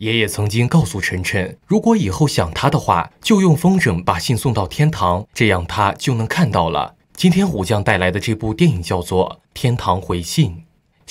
爷爷曾经告诉晨晨，如果以后想他的话，就用风筝把信送到天堂，这样他就能看到了。今天虎将带来的这部电影叫做《天堂回信》。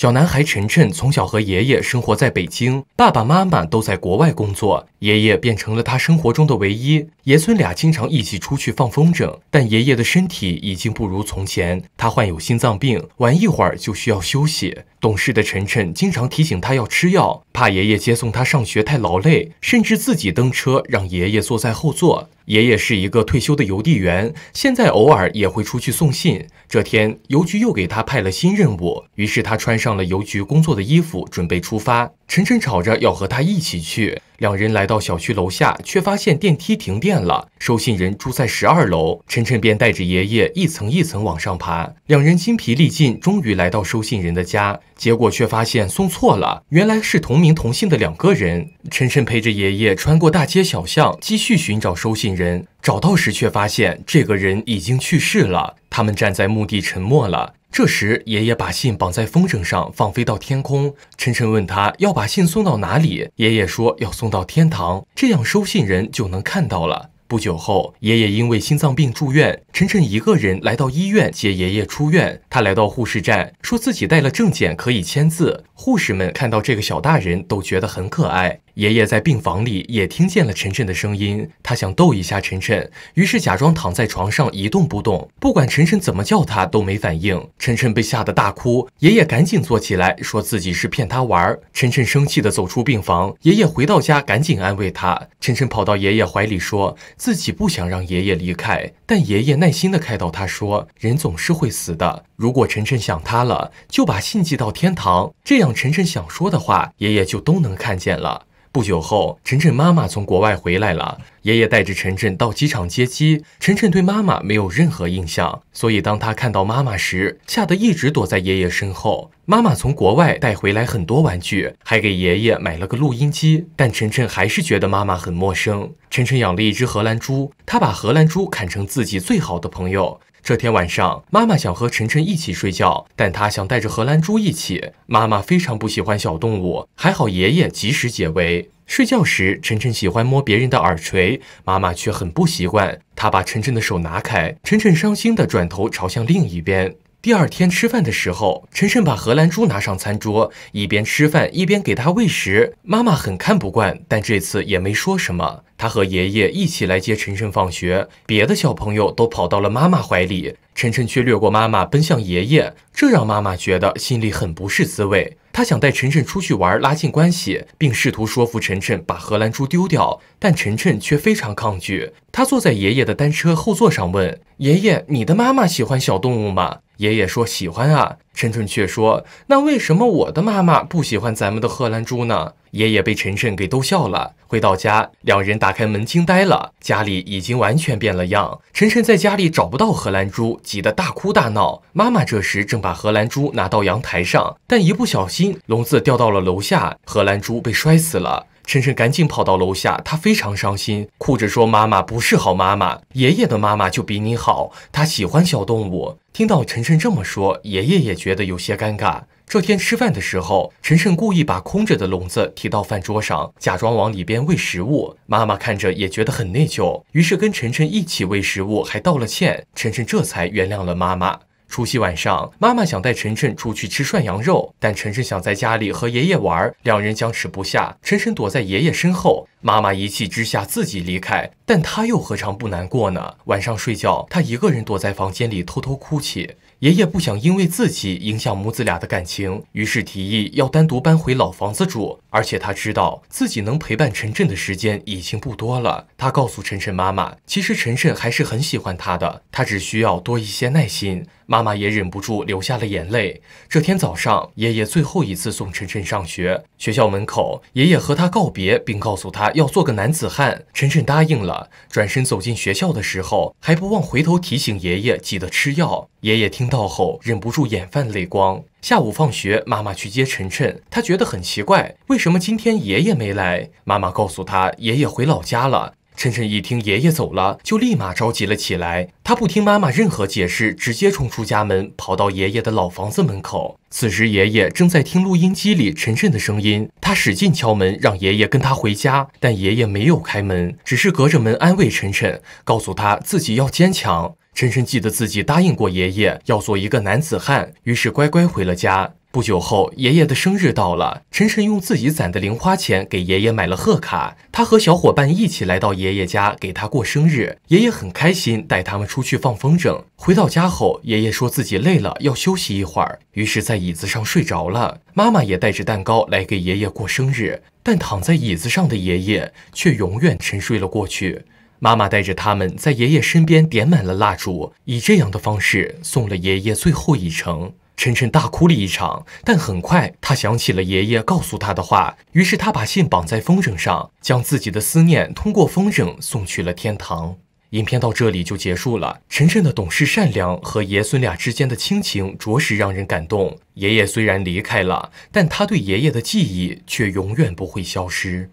小男孩晨晨从小和爷爷生活在北京，爸爸妈妈都在国外工作，爷爷变成了他生活中的唯一。爷孙俩经常一起出去放风筝，但爷爷的身体已经不如从前，他患有心脏病，玩一会儿就需要休息。懂事的晨晨经常提醒他要吃药，怕爷爷接送他上学太劳累，甚至自己蹬车，让爷爷坐在后座。爷爷是一个退休的邮递员，现在偶尔也会出去送信。这天，邮局又给他派了新任务，于是他穿上了邮局工作的衣服，准备出发。晨晨吵着要和他一起去。两人来到小区楼下，却发现电梯停电了。收信人住在十二楼，晨晨便带着爷爷一层一层往上爬。两人筋疲力尽，终于来到收信人的家，结果却发现送错了，原来是同名同姓的两个人。晨晨陪着爷爷穿过大街小巷，继续寻找收信人。找到时，却发现这个人已经去世了。他们站在墓地沉默了。这时，爷爷把信绑在风筝上，放飞到天空。晨晨问他要把信送到哪里，爷爷说要送到天堂，这样收信人就能看到了。不久后，爷爷因为心脏病住院，晨晨一个人来到医院接爷爷出院。他来到护士站，说自己带了证件可以签字。护士们看到这个小大人，都觉得很可爱。爷爷在病房里也听见了晨晨的声音，他想逗一下晨晨，于是假装躺在床上一动不动，不管晨晨怎么叫他都没反应。晨晨被吓得大哭，爷爷赶紧坐起来，说自己是骗他玩。晨晨生气的走出病房，爷爷回到家赶紧安慰他。晨晨跑到爷爷怀里，说自己不想让爷爷离开，但爷爷耐心的开导他说，人总是会死的，如果晨晨想他了，就把信寄到天堂，这样晨晨想说的话，爷爷就都能看见了。不久后，晨晨妈妈从国外回来了。爷爷带着晨晨到机场接机。晨晨对妈妈没有任何印象，所以当他看到妈妈时，吓得一直躲在爷爷身后。妈妈从国外带回来很多玩具，还给爷爷买了个录音机。但晨晨还是觉得妈妈很陌生。晨晨养了一只荷兰猪，他把荷兰猪看成自己最好的朋友。这天晚上，妈妈想和晨晨一起睡觉，但她想带着荷兰猪一起。妈妈非常不喜欢小动物，还好爷爷及时解围。睡觉时，晨晨喜欢摸别人的耳垂，妈妈却很不习惯，她把晨晨的手拿开。晨晨伤心地转头朝向另一边。第二天吃饭的时候，晨晨把荷兰猪拿上餐桌，一边吃饭一边给它喂食。妈妈很看不惯，但这次也没说什么。他和爷爷一起来接晨晨放学，别的小朋友都跑到了妈妈怀里，晨晨却掠过妈妈，奔向爷爷，这让妈妈觉得心里很不是滋味。她想带晨晨出去玩，拉近关系，并试图说服晨晨把荷兰猪丢掉，但晨晨却非常抗拒。他坐在爷爷的单车后座上，问爷爷：“你的妈妈喜欢小动物吗？”爷爷说：“喜欢啊。”晨晨却说：“那为什么我的妈妈不喜欢咱们的荷兰猪呢？”爷爷被晨晨给逗笑了。回到家，两人打开门，惊呆了，家里已经完全变了样。晨晨在家里找不到荷兰猪，急得大哭大闹。妈妈这时正把荷兰猪拿到阳台上，但一不小心，笼子掉到了楼下，荷兰猪被摔死了。晨晨赶紧跑到楼下，他非常伤心，哭着说：“妈妈不是好妈妈，爷爷的妈妈就比你好。”他喜欢小动物。听到晨晨这么说，爷爷也觉得有些尴尬。这天吃饭的时候，晨晨故意把空着的笼子提到饭桌上，假装往里边喂食物。妈妈看着也觉得很内疚，于是跟晨晨一起喂食物，还道了歉。晨晨这才原谅了妈妈。除夕晚上，妈妈想带晨晨出去吃涮羊肉，但晨晨想在家里和爷爷玩，两人僵持不下。晨晨躲在爷爷身后，妈妈一气之下自己离开，但她又何尝不难过呢？晚上睡觉，她一个人躲在房间里偷偷哭泣。爷爷不想因为自己影响母子俩的感情，于是提议要单独搬回老房子住。而且他知道自己能陪伴晨晨的时间已经不多了。他告诉晨晨妈妈，其实晨晨还是很喜欢他的，他只需要多一些耐心。妈妈也忍不住流下了眼泪。这天早上，爷爷最后一次送晨晨上学。学校门口，爷爷和他告别，并告诉他要做个男子汉。晨晨答应了，转身走进学校的时候，还不忘回头提醒爷爷记得吃药。爷爷听到后，忍不住眼泛泪光。下午放学，妈妈去接晨晨，她觉得很奇怪，为什么今天爷爷没来？妈妈告诉他，爷爷回老家了。晨晨一听爷爷走了，就立马着急了起来。他不听妈妈任何解释，直接冲出家门，跑到爷爷的老房子门口。此时，爷爷正在听录音机里晨晨的声音，他使劲敲门，让爷爷跟他回家。但爷爷没有开门，只是隔着门安慰晨晨，告诉他自己要坚强。晨晨记得自己答应过爷爷要做一个男子汉，于是乖乖回了家。不久后，爷爷的生日到了。晨晨用自己攒的零花钱给爷爷买了贺卡。他和小伙伴一起来到爷爷家，给他过生日。爷爷很开心，带他们出去放风筝。回到家后，爷爷说自己累了，要休息一会儿，于是，在椅子上睡着了。妈妈也带着蛋糕来给爷爷过生日，但躺在椅子上的爷爷却永远沉睡了过去。妈妈带着他们在爷爷身边点满了蜡烛，以这样的方式送了爷爷最后一程。晨晨大哭了一场，但很快他想起了爷爷告诉他的话，于是他把信绑在风筝上，将自己的思念通过风筝送去了天堂。影片到这里就结束了。晨晨的懂事善良和爷孙俩之间的亲情，着实让人感动。爷爷虽然离开了，但他对爷爷的记忆却永远不会消失。